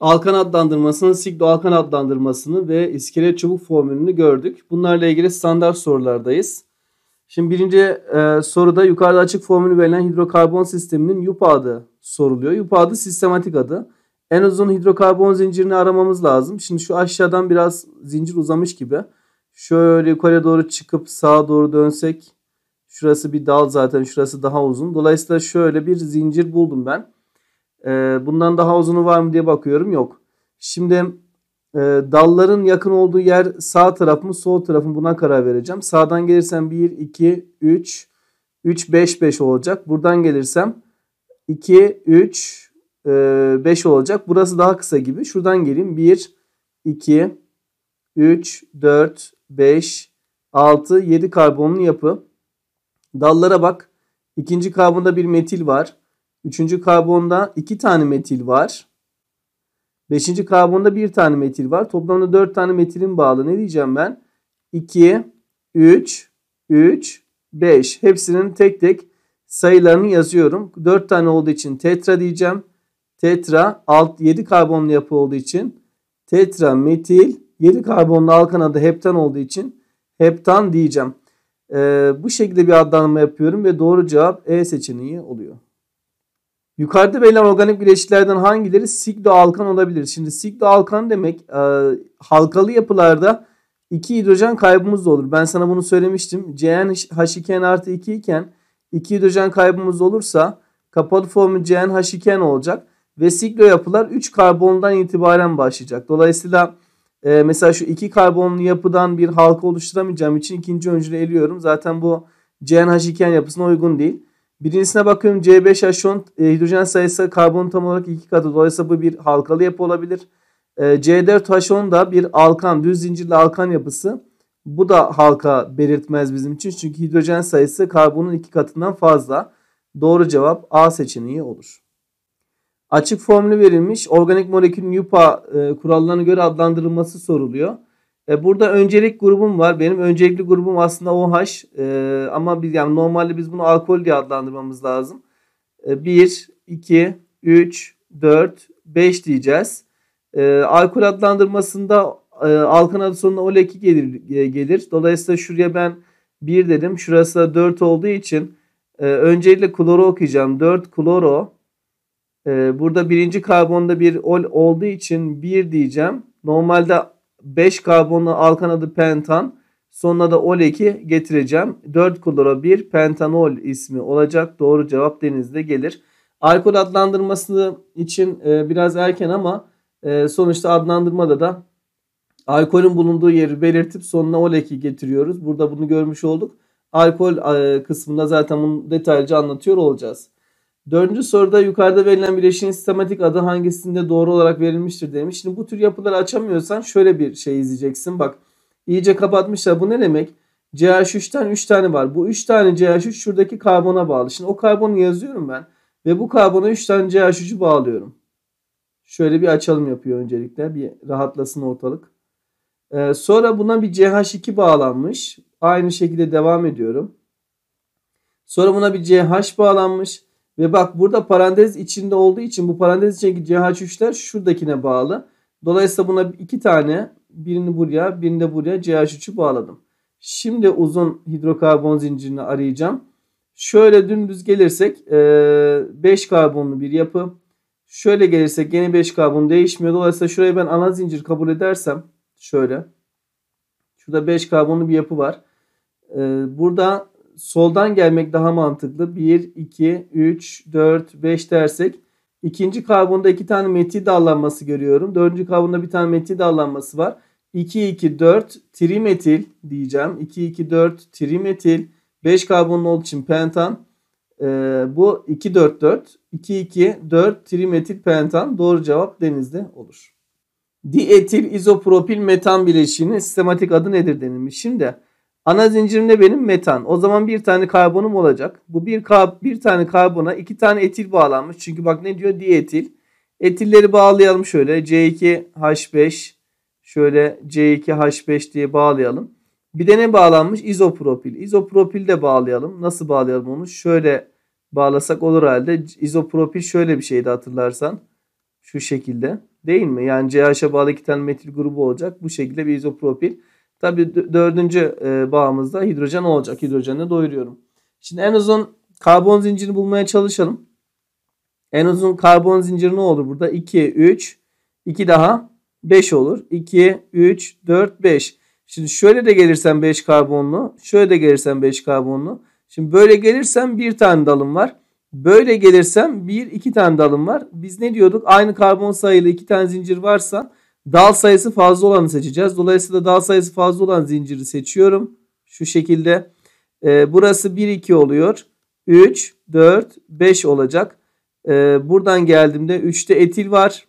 Alkan adlandırmasının, sigdo alkan adlandırmasını ve iskelet çubuk formülünü gördük. Bunlarla ilgili standart sorulardayız. Şimdi birinci e, soruda yukarıda açık formülü verilen hidrokarbon sisteminin yupa adı soruluyor. Yupa adı sistematik adı. En uzun hidrokarbon zincirini aramamız lazım. Şimdi şu aşağıdan biraz zincir uzamış gibi. Şöyle yukarı doğru çıkıp sağa doğru dönsek. Şurası bir dal zaten. Şurası daha uzun. Dolayısıyla şöyle bir zincir buldum ben. E, bundan daha uzunu var mı diye bakıyorum. Yok. Şimdi e, dalların yakın olduğu yer sağ taraf mı sol taraf mı buna karar vereceğim. Sağdan gelirsem 1, 2, 3, 3, 5, 5 olacak. Buradan gelirsem 2, 3, 5 olacak. Burası daha kısa gibi. Şuradan geleyim. 1, 2, 3, 4, 5, 6, 7 karbonlu yapı. Dallara bak. İkinci karbonda bir metil var. Üçüncü karbonda iki tane metil var. Beşinci karbonda bir tane metil var. Toplamda dört tane metilin bağlı. Ne diyeceğim ben? 2, 3, 3, 5. Hepsinin tek tek sayılarını yazıyorum. Dört tane olduğu için tetra diyeceğim. Tetra alt 7 karbonlu yapı olduğu için tetra metil 7 karbonlu alkan adı heptan olduğu için heptan diyeceğim. Ee, bu şekilde bir adlandırma yapıyorum ve doğru cevap E seçeneği oluyor. Yukarıda verilen organik bileşiklerden hangileri siklo alkan olabilir? Şimdi siklo alkan demek e, halkalı yapılarda iki hidrojen kaybımız da olur. Ben sana bunu söylemiştim. CnH2n artı 2 iken iki hidrojen kaybımız olursa kapalı formu CnH2n olacak. Ve siklo yapılar 3 karbondan itibaren başlayacak. Dolayısıyla e, mesela şu iki karbonlu yapıdan bir halka oluşturamayacağım için ikinci öncülü eliyorum. Zaten bu CnH2n yapısına uygun değil. Birincisine bakıyorum C5H10 e, hidrojen sayısı karbon tam olarak iki katı. Dolayısıyla bu bir halkalı yapı olabilir. E, ee, C4H10 da bir alkan, düz zincirli alkan yapısı. Bu da halka belirtmez bizim için. Çünkü hidrojen sayısı karbonun iki katından fazla. Doğru cevap A seçeneği olur. Açık formülü verilmiş. Organik molekülün yupa e, kurallarına göre adlandırılması soruluyor. E, burada öncelik grubum var. Benim öncelikli grubum aslında OH. E, ama biz yani normalde biz bunu alkol diye adlandırmamız lazım. E, 1, 2, 3, 4, 5 diyeceğiz. E, alkol adlandırmasında e, alkın adı sonuna OL2 gelir, e, gelir. Dolayısıyla şuraya ben 1 dedim. Şurası da 4 olduğu için e, öncelikle kloro okuyacağım. 4 kloro ee, burada birinci karbonda bir ol olduğu için 1 diyeceğim. Normalde 5 karbonlu alkan adı pentan. Sonuna da ol eki getireceğim. 4 kloro 1 pentanol ismi olacak. Doğru cevap denizde gelir. Alkol adlandırması için e, biraz erken ama e, sonuçta adlandırmada da alkolün bulunduğu yeri belirtip sonuna ol eki getiriyoruz. Burada bunu görmüş olduk. Alkol e, kısmında zaten bunu detaylıca anlatıyor olacağız. Dördüncü soruda yukarıda verilen bileşiğin sistematik adı hangisinde doğru olarak verilmiştir demiş. Şimdi bu tür yapıları açamıyorsan şöyle bir şey izleyeceksin. Bak iyice kapatmışlar. Bu ne demek? CH3'ten 3 tane var. Bu 3 tane CH3 şuradaki karbona bağlı. Şimdi o karbonu yazıyorum ben. Ve bu karbona 3 tane CH3'ü bağlıyorum. Şöyle bir açalım yapıyor öncelikle. Bir rahatlasın ortalık. Ee, sonra buna bir CH2 bağlanmış. Aynı şekilde devam ediyorum. Sonra buna bir CH bağlanmış. Ve bak burada parantez içinde olduğu için bu parantez içindeki CH3'ler şuradakine bağlı. Dolayısıyla buna iki tane birini buraya birini de buraya CH3'ü bağladım. Şimdi uzun hidrokarbon zincirini arayacağım. Şöyle dümdüz gelirsek 5 e, karbonlu bir yapı. Şöyle gelirsek yeni 5 karbon değişmiyor. Dolayısıyla şurayı ben ana zincir kabul edersem şöyle. Şurada 5 karbonlu bir yapı var. E, burada soldan gelmek daha mantıklı. 1, 2, 3, 4, 5 dersek İkinci karbonda iki tane metil dallanması görüyorum. Dördüncü karbonda bir tane metil dallanması var. 2, 2, 4 trimetil diyeceğim. 2, 2, 4 trimetil. 5 karbonlu olduğu için pentan. Ee, bu 2, 4, 4. 2, 2, 4 trimetil pentan. Doğru cevap denizde olur. Dietil izopropil metan bileşiğinin sistematik adı nedir denilmiş. Şimdi Ana zincirimde benim metan. O zaman bir tane karbonum olacak. Bu bir, ka bir tane karbona iki tane etil bağlanmış. Çünkü bak ne diyor? Dietil. Etilleri bağlayalım şöyle. C2H5 şöyle C2H5 diye bağlayalım. Bir de ne bağlanmış? İzopropil. İzopropil de bağlayalım. Nasıl bağlayalım onu? Şöyle bağlasak olur halde. İzopropil şöyle bir şeydi hatırlarsan. Şu şekilde. Değil mi? Yani CH'a bağlı iki tane metil grubu olacak. Bu şekilde bir izopropil. Tabi dördüncü e, bağımızda hidrojen olacak. Hidrojenle doyuruyorum. Şimdi en uzun karbon zincirini bulmaya çalışalım. En uzun karbon zinciri ne olur burada? 2, 3, 2 daha 5 olur. 2, 3, 4, 5. Şimdi şöyle de gelirsem 5 karbonlu. Şöyle de gelirsem 5 karbonlu. Şimdi böyle gelirsem bir tane dalım var. Böyle gelirsem bir iki tane dalım var. Biz ne diyorduk? Aynı karbon sayılı iki tane zincir varsa Dal sayısı fazla olanı seçeceğiz. Dolayısıyla dal sayısı fazla olan zinciri seçiyorum. Şu şekilde. E, burası 1 2 oluyor. 3 4 5 olacak. E, buradan geldiğimde 3'te etil var.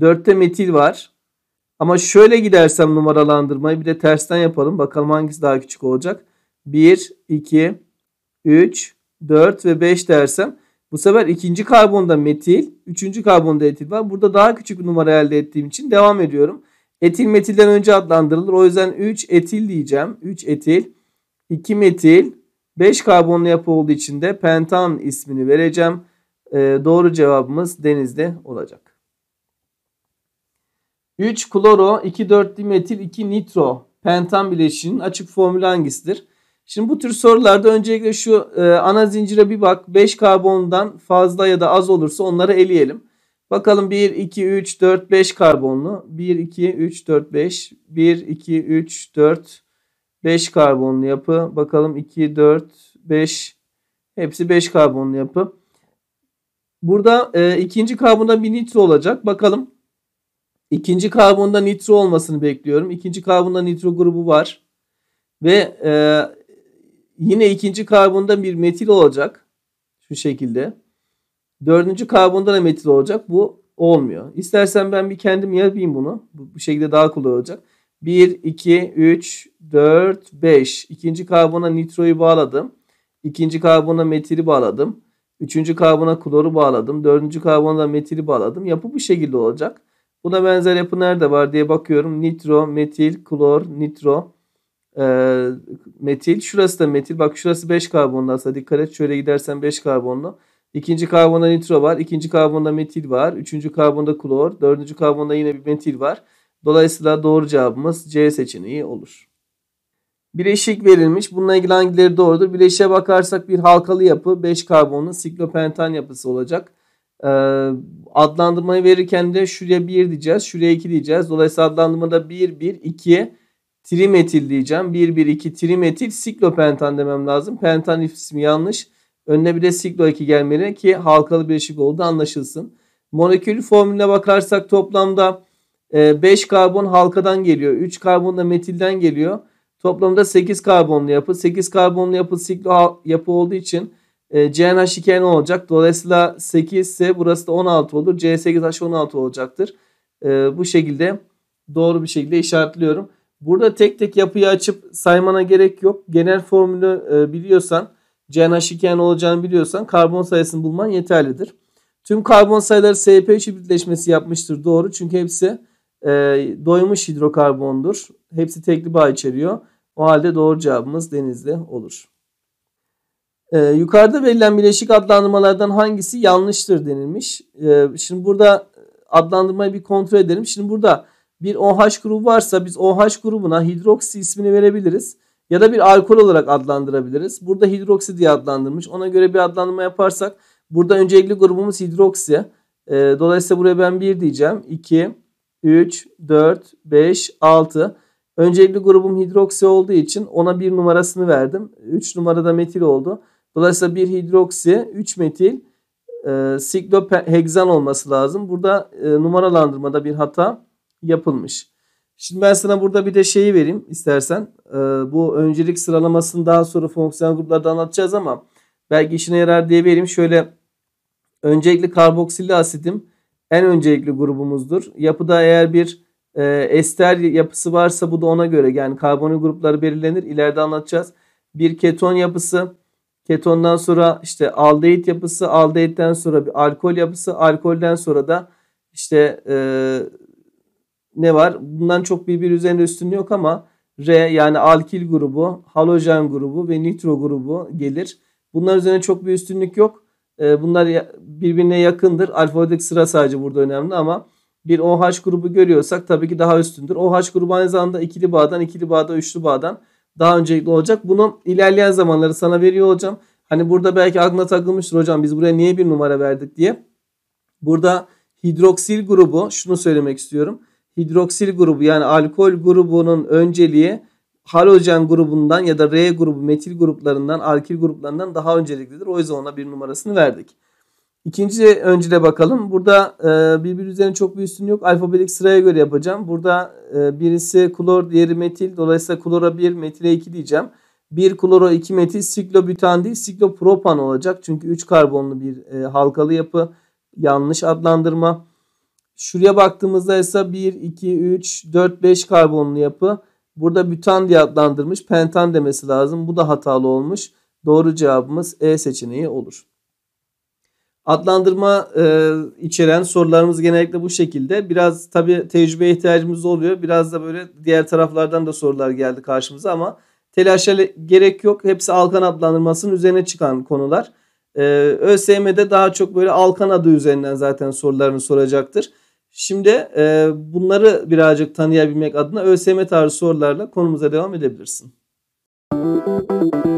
4'te metil var. Ama şöyle gidersem numaralandırmayı bir de tersten yapalım. Bakalım hangisi daha küçük olacak. 1 2 3 4 ve 5 dersem bu sefer ikinci karbonda metil, üçüncü karbonda etil var. Burada daha küçük bir numara elde ettiğim için devam ediyorum. Etil metilden önce adlandırılır. O yüzden 3 etil diyeceğim. 3 etil, 2 metil, 5 karbonlu yapı olduğu için de pentan ismini vereceğim. E, doğru cevabımız denizde olacak. 3 kloro, 2 4 dimetil, 2 nitro pentan bileşiğinin açık formülü hangisidir? Şimdi bu tür sorularda öncelikle şu e, ana zincire bir bak. 5 karbondan fazla ya da az olursa onları eleyelim. Bakalım 1, 2, 3, 4, 5 karbonlu. 1, 2, 3, 4, 5. 1, 2, 3, 4, 5 karbonlu yapı. Bakalım 2, 4, 5. Hepsi 5 karbonlu yapı. Burada e, ikinci karbonda bir nitro olacak. Bakalım ikinci karbonda nitro olmasını bekliyorum. İkinci karbonda nitro grubu var. Ve e, Yine ikinci karbonda bir metil olacak. Şu şekilde. Dördüncü karbonda da metil olacak. Bu olmuyor. İstersen ben bir kendim yapayım bunu. Bu, şekilde daha kolay olacak. 1, 2, 3, 4, 5. İkinci karbona nitroyu bağladım. İkinci karbona metili bağladım. Üçüncü karbona kloru bağladım. Dördüncü karbona da metili bağladım. Yapı bu şekilde olacak. Buna benzer yapı nerede var diye bakıyorum. Nitro, metil, klor, nitro, e, metil. Şurası da metil. Bak şurası 5 karbonlu aslında. Dikkat et şöyle gidersen 5 karbonlu. İkinci karbonda nitro var. ikinci karbonda metil var. Üçüncü karbonda klor. Dördüncü karbonda yine bir metil var. Dolayısıyla doğru cevabımız C seçeneği olur. Bileşik verilmiş. Bununla ilgili hangileri doğrudur? Bileşiğe bakarsak bir halkalı yapı 5 karbonlu siklopentan yapısı olacak. Ee, adlandırmayı verirken de şuraya 1 diyeceğiz. Şuraya 2 diyeceğiz. Dolayısıyla adlandırmada 1, 1, 2, trimetil diyeceğim. 1 1 2 trimetil siklopentan demem lazım. Pentan ismi yanlış. Önüne bir de siklo 2 gelmeli ki halkalı bileşik oldu anlaşılsın. Molekül formülüne bakarsak toplamda 5 e, karbon halkadan geliyor. 3 karbon da metilden geliyor. Toplamda 8 karbonlu yapı. 8 karbonlu yapı siklo yapı olduğu için e, CnH2n olacak. Dolayısıyla 8 ise burası da 16 olur. C8H16 olacaktır. E, bu şekilde doğru bir şekilde işaretliyorum. Burada tek tek yapıyı açıp saymana gerek yok. Genel formülü e, biliyorsan, CNH2 olacağını biliyorsan karbon sayısını bulman yeterlidir. Tüm karbon sayıları SP3 hibritleşmesi yapmıştır doğru. Çünkü hepsi e, doymuş hidrokarbondur. Hepsi tekli bağ içeriyor. O halde doğru cevabımız denizde olur. E, yukarıda verilen bileşik adlandırmalardan hangisi yanlıştır denilmiş. E, şimdi burada adlandırmayı bir kontrol edelim. Şimdi burada bir OH grubu varsa biz OH grubuna hidroksi ismini verebiliriz. Ya da bir alkol olarak adlandırabiliriz. Burada hidroksi diye adlandırmış. Ona göre bir adlandırma yaparsak burada öncelikli grubumuz hidroksi. Ee, dolayısıyla buraya ben 1 diyeceğim. 2, 3, 4, 5, 6. Öncelikli grubum hidroksi olduğu için ona bir numarasını verdim. 3 numarada metil oldu. Dolayısıyla bir hidroksi, 3 metil, e, sikloheksan olması lazım. Burada e, numaralandırmada bir hata yapılmış. Şimdi ben sana burada bir de şeyi vereyim istersen. Ee, bu öncelik sıralamasını daha sonra fonksiyon gruplarda anlatacağız ama belki işine yarar diye vereyim. Şöyle öncelikli karboksilli asidim en öncelikli grubumuzdur. Yapıda eğer bir e, ester yapısı varsa bu da ona göre yani karbonil grupları belirlenir. İleride anlatacağız. Bir keton yapısı, ketondan sonra işte aldehit yapısı, aldehitten sonra bir alkol yapısı, alkolden sonra da işte e, ne var? Bundan çok birbiri üzerinde üstünlüğü yok ama R yani alkil grubu, halojen grubu ve nitro grubu gelir. Bunlar üzerine çok bir üstünlük yok. Ee, bunlar birbirine yakındır. Alfabetik sıra sadece burada önemli ama bir OH grubu görüyorsak tabii ki daha üstündür. OH grubu aynı zamanda ikili bağdan, ikili bağda, üçlü bağdan daha öncelikli olacak. Bunu ilerleyen zamanları sana veriyor olacağım. Hani burada belki aklına takılmıştır hocam biz buraya niye bir numara verdik diye. Burada hidroksil grubu şunu söylemek istiyorum hidroksil grubu yani alkol grubunun önceliği halojen grubundan ya da R grubu metil gruplarından alkil gruplarından daha önceliklidir. O yüzden ona bir numarasını verdik. İkinci öncüle bakalım. Burada e, birbiri üzerine çok bir üstün yok. Alfabetik sıraya göre yapacağım. Burada e, birisi klor, diğeri metil. Dolayısıyla klora 1, metile 2 diyeceğim. 1 kloro 2 metil siklobütan değil siklopropan olacak. Çünkü 3 karbonlu bir e, halkalı yapı. Yanlış adlandırma. Şuraya baktığımızda ise 1, 2, 3, 4, 5 karbonlu yapı. Burada bütan diye adlandırmış. Pentan demesi lazım. Bu da hatalı olmuş. Doğru cevabımız E seçeneği olur. Adlandırma e, içeren sorularımız genellikle bu şekilde. Biraz tabi tecrübeye ihtiyacımız oluyor. Biraz da böyle diğer taraflardan da sorular geldi karşımıza ama telaşa gerek yok. Hepsi Alkan adlandırmasının üzerine çıkan konular. E, ÖSYM'de daha çok böyle Alkan adı üzerinden zaten sorularını soracaktır. Şimdi e, bunları birazcık tanıyabilmek adına ÖSYM tarzı sorularla konumuza devam edebilirsin. Müzik